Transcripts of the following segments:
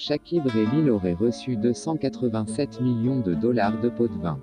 Shakib aurait aurait reçu 287 millions de dollars de pots de vin.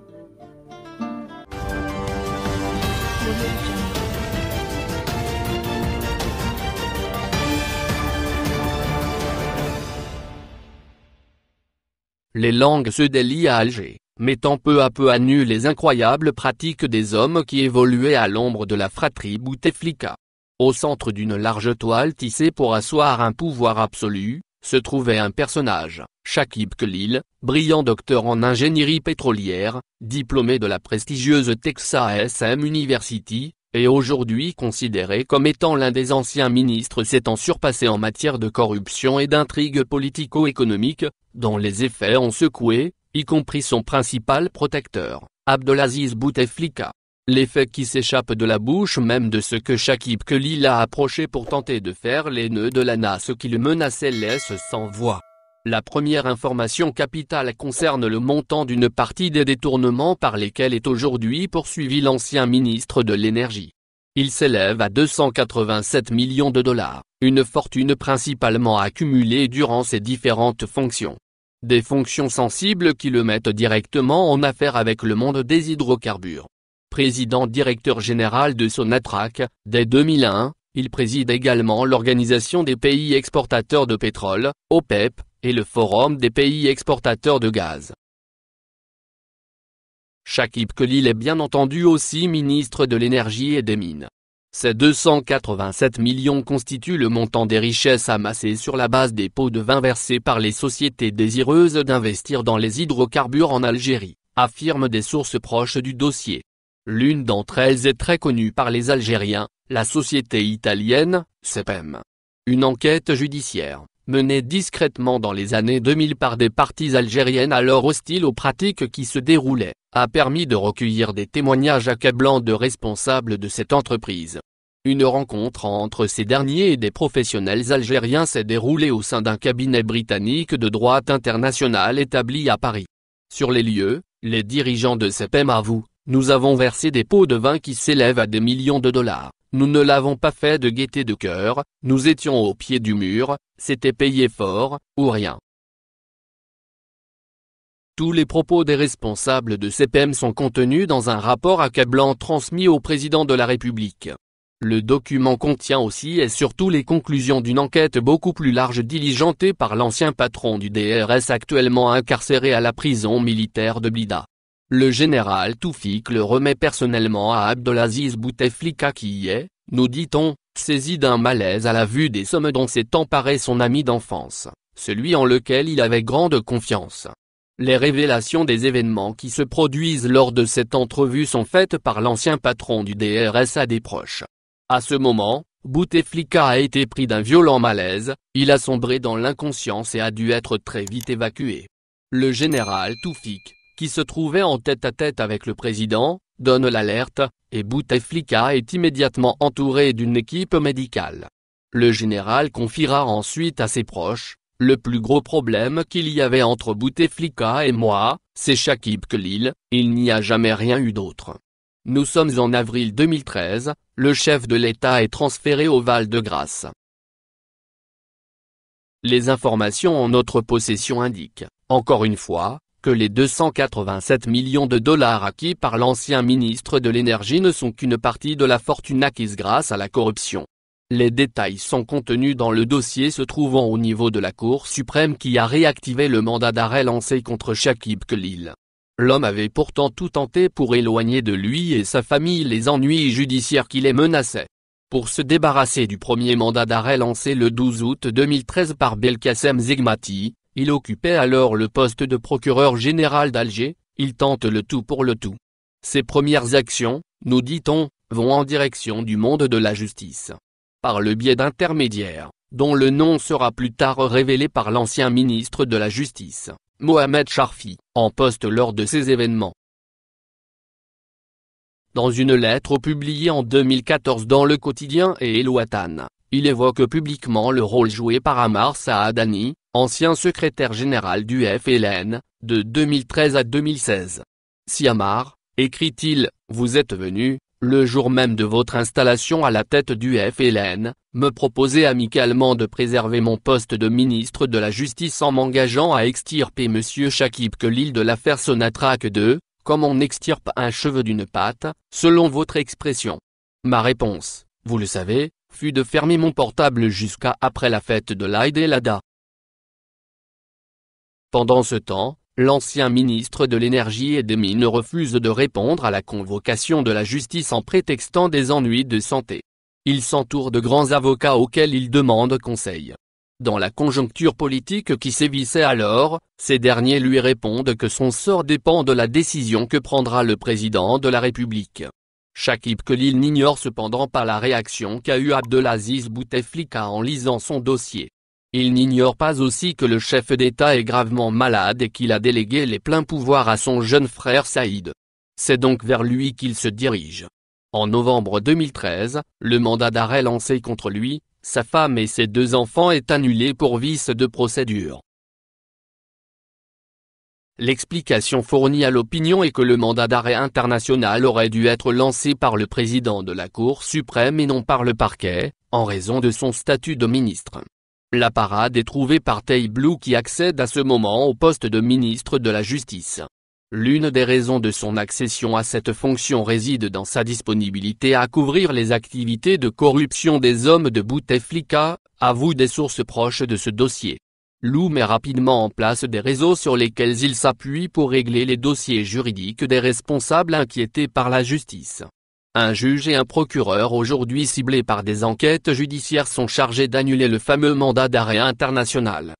Les langues se délient à Alger, mettant peu à peu à nu les incroyables pratiques des hommes qui évoluaient à l'ombre de la fratrie Bouteflika. Au centre d'une large toile tissée pour asseoir un pouvoir absolu, se trouvait un personnage, Shakib Khalil, brillant docteur en ingénierie pétrolière, diplômé de la prestigieuse Texas A&M University, et aujourd'hui considéré comme étant l'un des anciens ministres s'étant surpassé en matière de corruption et d'intrigues politico-économiques, dont les effets ont secoué, y compris son principal protecteur, Abdelaziz Bouteflika. L'effet qui s'échappe de la bouche même de ce que Shakib Khalil a approché pour tenter de faire les nœuds de l'ANA ce qui le menaçait laisse sans voix. La première information capitale concerne le montant d'une partie des détournements par lesquels est aujourd'hui poursuivi l'ancien ministre de l'Énergie. Il s'élève à 287 millions de dollars, une fortune principalement accumulée durant ses différentes fonctions. Des fonctions sensibles qui le mettent directement en affaire avec le monde des hydrocarbures président directeur général de Sonatrach, dès 2001, il préside également l'Organisation des pays exportateurs de pétrole, OPEP, e et le Forum des pays exportateurs de gaz. Shakib Khalil est bien entendu aussi ministre de l'énergie et des mines. Ces 287 millions constituent le montant des richesses amassées sur la base des pots de vin versés par les sociétés désireuses d'investir dans les hydrocarbures en Algérie, affirment des sources proches du dossier. L'une d'entre elles est très connue par les Algériens, la société italienne, CEPEM. Une enquête judiciaire, menée discrètement dans les années 2000 par des parties algériennes alors hostiles aux pratiques qui se déroulaient, a permis de recueillir des témoignages accablants de responsables de cette entreprise. Une rencontre entre ces derniers et des professionnels algériens s'est déroulée au sein d'un cabinet britannique de droit international établi à Paris. Sur les lieux, les dirigeants de CEPEM avouent, nous avons versé des pots de vin qui s'élèvent à des millions de dollars. Nous ne l'avons pas fait de gaieté de cœur, nous étions au pied du mur, c'était payé fort, ou rien. Tous les propos des responsables de CPM sont contenus dans un rapport accablant transmis au président de la République. Le document contient aussi et surtout les conclusions d'une enquête beaucoup plus large diligentée par l'ancien patron du DRS actuellement incarcéré à la prison militaire de Blida. Le général Toufik le remet personnellement à Abdelaziz Bouteflika qui est, nous dit-on, saisi d'un malaise à la vue des sommes dont s'est emparé son ami d'enfance, celui en lequel il avait grande confiance. Les révélations des événements qui se produisent lors de cette entrevue sont faites par l'ancien patron du DRS à des proches. À ce moment, Bouteflika a été pris d'un violent malaise, il a sombré dans l'inconscience et a dû être très vite évacué. Le général Toufik, qui se trouvait en tête-à-tête avec le président, donne l'alerte, et Bouteflika est immédiatement entouré d'une équipe médicale. Le général confiera ensuite à ses proches, le plus gros problème qu'il y avait entre Bouteflika et moi, c'est Shakib Khalil, il n'y a jamais rien eu d'autre. Nous sommes en avril 2013, le chef de l'État est transféré au Val-de-Grâce. Les informations en notre possession indiquent, encore une fois, que les 287 millions de dollars acquis par l'ancien ministre de l'Énergie ne sont qu'une partie de la fortune acquise grâce à la corruption. Les détails sont contenus dans le dossier se trouvant au niveau de la Cour suprême qui a réactivé le mandat d'arrêt lancé contre Shakib Khalil. L'homme avait pourtant tout tenté pour éloigner de lui et sa famille les ennuis judiciaires qui les menaçaient. Pour se débarrasser du premier mandat d'arrêt lancé le 12 août 2013 par Belkacem Zegmati, il occupait alors le poste de procureur général d'Alger, il tente le tout pour le tout. Ses premières actions, nous dit-on, vont en direction du monde de la justice. Par le biais d'intermédiaires, dont le nom sera plus tard révélé par l'ancien ministre de la Justice, Mohamed Charfi, en poste lors de ces événements. Dans une lettre publiée en 2014 dans le quotidien et Watan. Il évoque publiquement le rôle joué par Amar Saadani, ancien secrétaire général du FLN, de 2013 à 2016. Si Amar, écrit-il, vous êtes venu, le jour même de votre installation à la tête du FLN, me proposer amicalement de préserver mon poste de ministre de la Justice en m'engageant à extirper M. Shakib l'île de l'affaire sonatraque 2, comme on extirpe un cheveu d'une patte, selon votre expression. Ma réponse, vous le savez, fut de fermer mon portable jusqu'à après la fête de l'Aïd el Pendant ce temps, l'ancien ministre de l'énergie et des mines refuse de répondre à la convocation de la justice en prétextant des ennuis de santé. Il s'entoure de grands avocats auxquels il demande conseil. Dans la conjoncture politique qui sévissait alors, ces derniers lui répondent que son sort dépend de la décision que prendra le président de la République. Shakib Khalil n'ignore cependant pas la réaction qu'a eu Abdelaziz Bouteflika en lisant son dossier. Il n'ignore pas aussi que le chef d'État est gravement malade et qu'il a délégué les pleins pouvoirs à son jeune frère Saïd. C'est donc vers lui qu'il se dirige. En novembre 2013, le mandat d'arrêt lancé contre lui, sa femme et ses deux enfants est annulé pour vice de procédure. L'explication fournie à l'opinion est que le mandat d'arrêt international aurait dû être lancé par le président de la Cour suprême et non par le parquet, en raison de son statut de ministre. La parade est trouvée par Tay Blue qui accède à ce moment au poste de ministre de la Justice. L'une des raisons de son accession à cette fonction réside dans sa disponibilité à couvrir les activités de corruption des hommes de Bouteflika, avouent des sources proches de ce dossier. Lou met rapidement en place des réseaux sur lesquels il s'appuie pour régler les dossiers juridiques des responsables inquiétés par la justice. Un juge et un procureur aujourd'hui ciblés par des enquêtes judiciaires sont chargés d'annuler le fameux mandat d'arrêt international.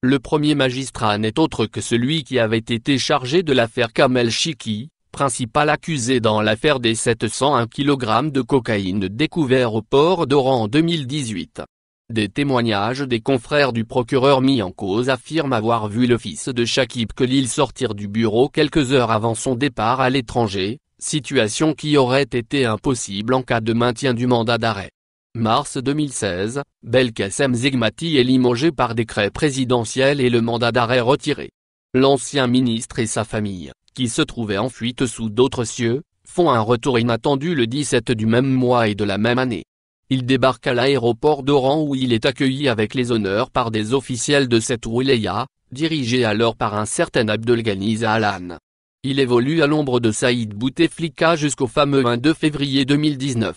Le premier magistrat n'est autre que celui qui avait été chargé de l'affaire Kamel Chiki, principal accusé dans l'affaire des 701 kg de cocaïne découvert au port d'Oran en 2018. Des témoignages des confrères du procureur mis en cause affirment avoir vu le fils de Shakib Khalil sortir du bureau quelques heures avant son départ à l'étranger, situation qui aurait été impossible en cas de maintien du mandat d'arrêt. Mars 2016, Belkacem Zigmati est limogé par décret présidentiel et le mandat d'arrêt retiré. L'ancien ministre et sa famille, qui se trouvaient en fuite sous d'autres cieux, font un retour inattendu le 17 du même mois et de la même année. Il débarque à l'aéroport d'Oran où il est accueilli avec les honneurs par des officiels de cette wilaya, dirigée alors par un certain Abdelghani Alan. Il évolue à l'ombre de Saïd Bouteflika jusqu'au fameux 22 février 2019.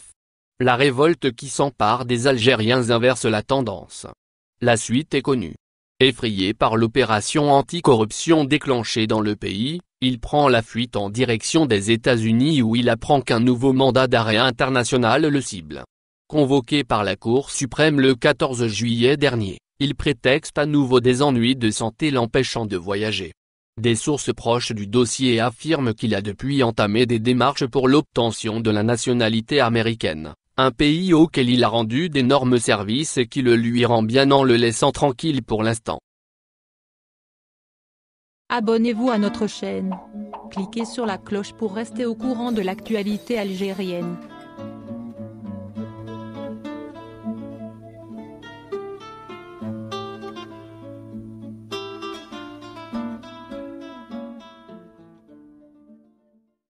La révolte qui s'empare des Algériens inverse la tendance. La suite est connue. Effrayé par l'opération anticorruption déclenchée dans le pays, il prend la fuite en direction des États-Unis où il apprend qu'un nouveau mandat d'arrêt international le cible. Convoqué par la Cour suprême le 14 juillet dernier, il prétexte à nouveau des ennuis de santé l'empêchant de voyager. Des sources proches du dossier affirment qu'il a depuis entamé des démarches pour l'obtention de la nationalité américaine, un pays auquel il a rendu d'énormes services et qui le lui rend bien en le laissant tranquille pour l'instant. Abonnez-vous à notre chaîne. Cliquez sur la cloche pour rester au courant de l'actualité algérienne.